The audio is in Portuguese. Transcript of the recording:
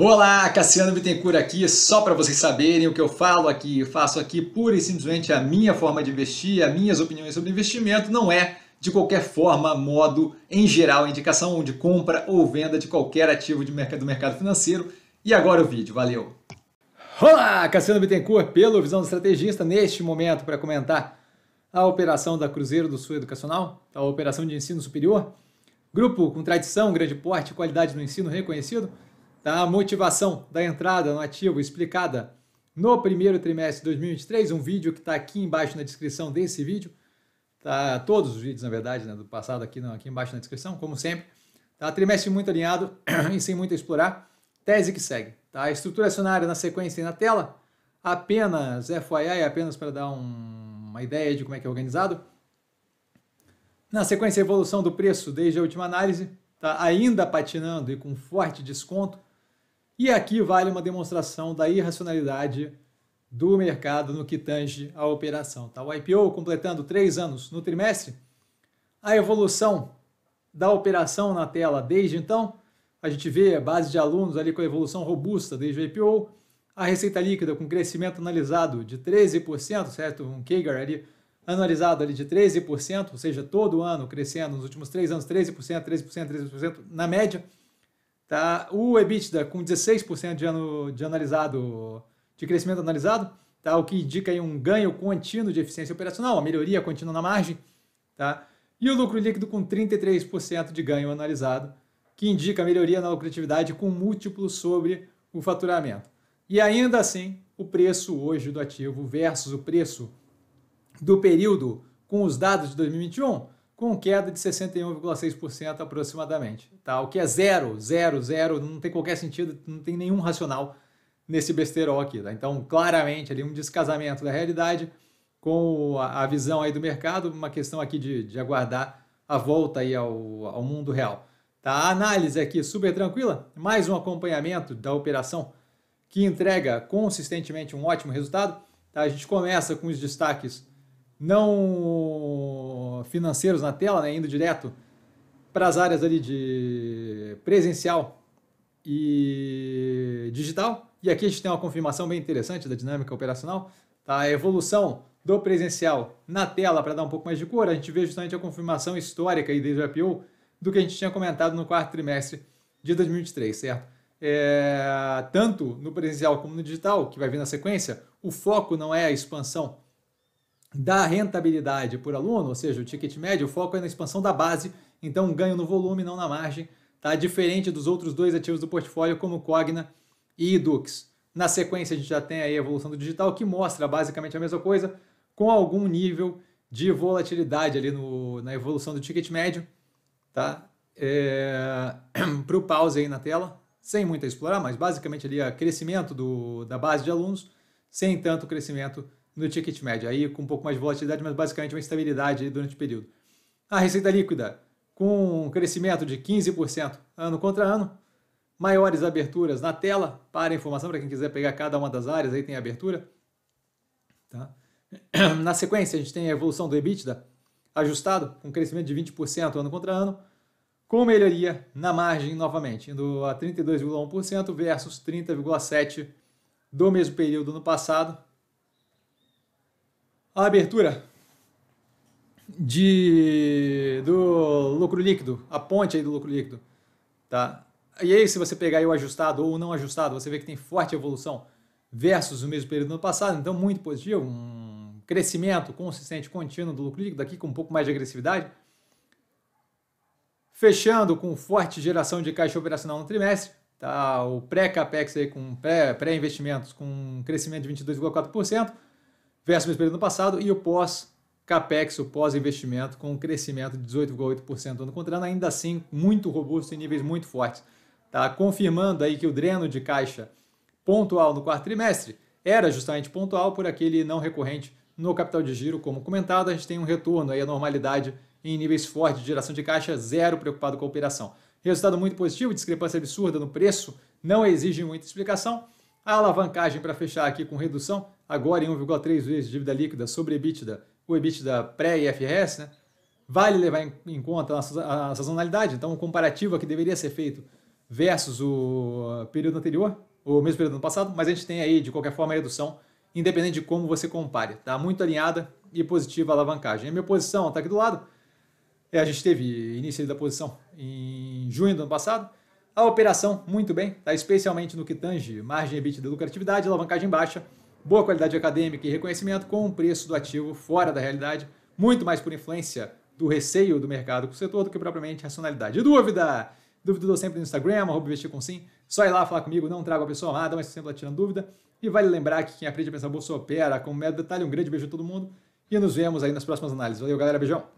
Olá, Cassiano Bittencourt aqui, só para vocês saberem o que eu falo aqui, eu faço aqui pura e simplesmente a minha forma de investir, as minhas opiniões sobre investimento, não é de qualquer forma, modo, em geral, indicação de compra ou venda de qualquer ativo de mercado, do mercado financeiro. E agora o vídeo, valeu! Olá, Cassiano Bittencourt pelo Visão do Estrategista, neste momento para comentar a operação da Cruzeiro do Sul Educacional, a operação de ensino superior, grupo com tradição, grande porte, qualidade no ensino reconhecido, Tá? A motivação da entrada no ativo explicada no primeiro trimestre de 2023, um vídeo que está aqui embaixo na descrição desse vídeo, tá? todos os vídeos, na verdade, né, do passado aqui, não, aqui embaixo na descrição, como sempre. Tá? Trimestre muito alinhado e sem muito a explorar. Tese que segue. Tá? estrutura acionária na sequência e na tela, apenas FYI, apenas para dar um, uma ideia de como é que é organizado. Na sequência, a evolução do preço desde a última análise, tá? ainda patinando e com forte desconto, e aqui vale uma demonstração da irracionalidade do mercado no que tange à operação. Tá? O IPO completando três anos no trimestre, a evolução da operação na tela desde então, a gente vê a base de alunos ali com a evolução robusta desde o IPO, a receita líquida com crescimento analisado de 13%, certo? Um CAGR ali analisado ali de 13%, ou seja, todo ano crescendo nos últimos três anos, 13%, 13%, 13% na média. Tá? O EBITDA com 16% de, ano, de analisado, de crescimento analisado, tá? o que indica aí um ganho contínuo de eficiência operacional, uma melhoria contínua na margem. Tá? E o lucro líquido com 33% de ganho analisado, que indica melhoria na lucratividade com múltiplo sobre o faturamento. E ainda assim, o preço hoje do ativo versus o preço do período com os dados de 2021 com queda de 61,6% aproximadamente, tá? O que é zero, zero, zero, não tem qualquer sentido, não tem nenhum racional nesse besteiro aqui, tá? Então, claramente, ali um descasamento da realidade com a, a visão aí do mercado, uma questão aqui de, de aguardar a volta aí ao, ao mundo real. Tá? A análise aqui super tranquila, mais um acompanhamento da operação que entrega consistentemente um ótimo resultado. Tá? A gente começa com os destaques não financeiros na tela, né, indo direto para as áreas ali de presencial e digital. E aqui a gente tem uma confirmação bem interessante da dinâmica operacional, tá? a evolução do presencial na tela para dar um pouco mais de cor, a gente vê justamente a confirmação histórica aí desde o IPO do que a gente tinha comentado no quarto trimestre de 2023, certo? É, tanto no presencial como no digital, que vai vir na sequência, o foco não é a expansão da rentabilidade por aluno, ou seja, o ticket médio, o foco é na expansão da base, então ganho no volume, não na margem, tá? Diferente dos outros dois ativos do portfólio, como Cogna e Edux. Na sequência, a gente já tem aí a evolução do digital, que mostra basicamente a mesma coisa, com algum nível de volatilidade ali no, na evolução do ticket médio, tá? É... Para o pause aí na tela, sem muito a explorar, mas basicamente ali é crescimento do, da base de alunos, sem tanto crescimento no ticket médio, aí com um pouco mais de volatilidade, mas basicamente uma estabilidade durante o período. A receita líquida, com um crescimento de 15% ano contra ano, maiores aberturas na tela para informação para quem quiser pegar cada uma das áreas, aí tem a abertura. Tá? Na sequência, a gente tem a evolução do EBITDA ajustado, com crescimento de 20% ano contra ano, com melhoria na margem novamente, indo a 32,1% versus 30,7% do mesmo período no passado, a abertura de do lucro líquido, a ponte aí do lucro líquido, tá? E aí se você pegar o ajustado ou o não ajustado, você vê que tem forte evolução versus o mesmo período do ano passado, então muito positivo, um crescimento consistente contínuo do lucro líquido aqui com um pouco mais de agressividade. Fechando com forte geração de caixa operacional no trimestre, tá? O pré-capex aí com pré-investimentos com crescimento de 22,4% versus o mesmo período passado, e o pós capex, o pós-investimento, com um crescimento de 18,8% ano contra ano, ainda assim muito robusto em níveis muito fortes. Tá? Confirmando aí que o dreno de caixa pontual no quarto trimestre era justamente pontual por aquele não recorrente no capital de giro, como comentado, a gente tem um retorno aí à normalidade em níveis fortes de geração de caixa, zero preocupado com a operação. Resultado muito positivo, discrepância absurda no preço, não exige muita explicação. A alavancagem para fechar aqui com redução, agora em 1,3 vezes dívida líquida sobre EBITDA, o EBITDA pré-IFRS, né? vale levar em conta a sazonalidade, então o comparativo aqui deveria ser feito versus o período anterior, o mesmo período do ano passado, mas a gente tem aí, de qualquer forma, a redução, independente de como você compare. Está muito alinhada e positiva a alavancagem. a minha posição está aqui do lado. É, a gente teve início da posição em junho do ano passado, a operação, muito bem, tá? especialmente no que tange margem EBITDA de lucratividade, alavancagem baixa, boa qualidade acadêmica e reconhecimento, com o preço do ativo fora da realidade, muito mais por influência do receio do mercado com o setor do que propriamente racionalidade. E dúvida? Dúvida eu dou sempre no Instagram, arroba investir com sim. Só ir lá falar comigo, não trago a pessoa amada, mas sempre atirando tirando dúvida. E vale lembrar que quem aprende a pensar bolsa opera com o mero detalhe. Um grande beijo a todo mundo e nos vemos aí nas próximas análises. Valeu, galera. Beijão.